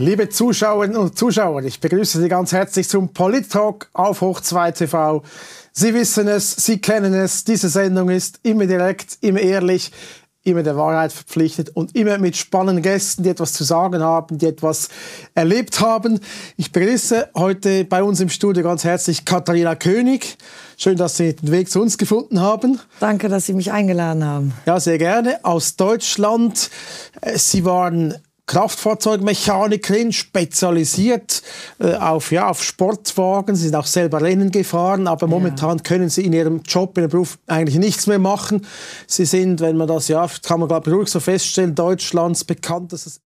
Liebe Zuschauerinnen und Zuschauer, ich begrüße Sie ganz herzlich zum Polit-Talk auf Hoch 2 TV. Sie wissen es, Sie kennen es, diese Sendung ist immer direkt, immer ehrlich, immer der Wahrheit verpflichtet und immer mit spannenden Gästen, die etwas zu sagen haben, die etwas erlebt haben. Ich begrüße heute bei uns im Studio ganz herzlich Katharina König. Schön, dass Sie den Weg zu uns gefunden haben. Danke, dass Sie mich eingeladen haben. Ja, sehr gerne. Aus Deutschland. Äh, Sie waren Kraftfahrzeugmechanikerin, spezialisiert äh, auf, ja, auf Sportwagen. Sie sind auch selber Rennen gefahren, aber ja. momentan können sie in ihrem Job, in ihrem Beruf eigentlich nichts mehr machen. Sie sind, wenn man das, ja, kann man glaube ich ruhig so feststellen, Deutschlands bekanntestes